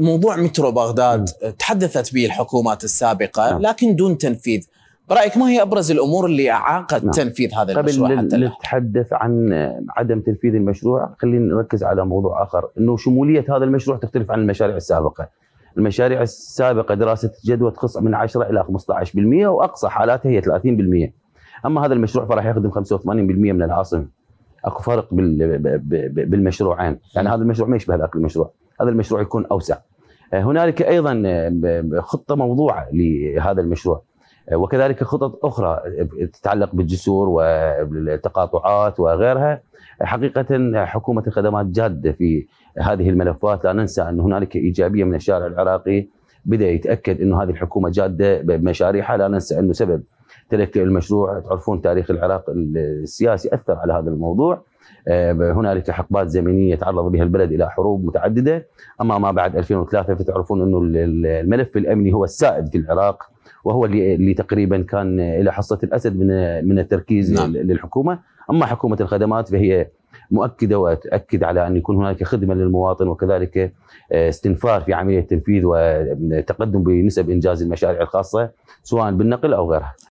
موضوع مترو بغداد آه، تحدثت به الحكومات السابقه نعم. لكن دون تنفيذ برايك ما هي ابرز الامور اللي اعاقت نعم. تنفيذ هذا المشروع قبل حتى نتحدث عن عدم تنفيذ المشروع خلينا نركز على موضوع اخر انه شموليه هذا المشروع تختلف عن المشاريع السابقه المشاريع السابقه دراسه جدوى تخص من 10 الى 15% واقصى حالاتها هي 30% اما هذا المشروع فراح يخدم 85% من العاصمه اكو فرق بالمشروعين يعني هذا المشروع ما يشبه ذاك المشروع هذا المشروع يكون اوسع. آه، هنالك ايضا آه، خطه موضوعه لهذا المشروع آه، وكذلك خطط اخرى تتعلق بالجسور والتقاطعات وغيرها حقيقه حكومه الخدمات جاده في هذه الملفات لا ننسى ان هنالك ايجابيه من الشارع العراقي بدا يتاكد انه هذه الحكومه جاده بمشاريعها لا ننسى انه سبب تلك المشروع تعرفون تاريخ العراق السياسي أثر على هذا الموضوع آه، هنالك حقبات زمنيه تعرض بها البلد الى حروب متعدده اما ما بعد 2003 فتعرفون انه الملف الامني هو السائد في العراق وهو اللي تقريبا كان الى حصه الاسد من من التركيز نعم. للحكومه اما حكومه الخدمات فهي مؤكده وتؤكد على ان يكون هناك خدمه للمواطن وكذلك آه، استنفار في عمليه التنفيذ وتقدم بنسب انجاز المشاريع الخاصه سواء بالنقل او غيرها.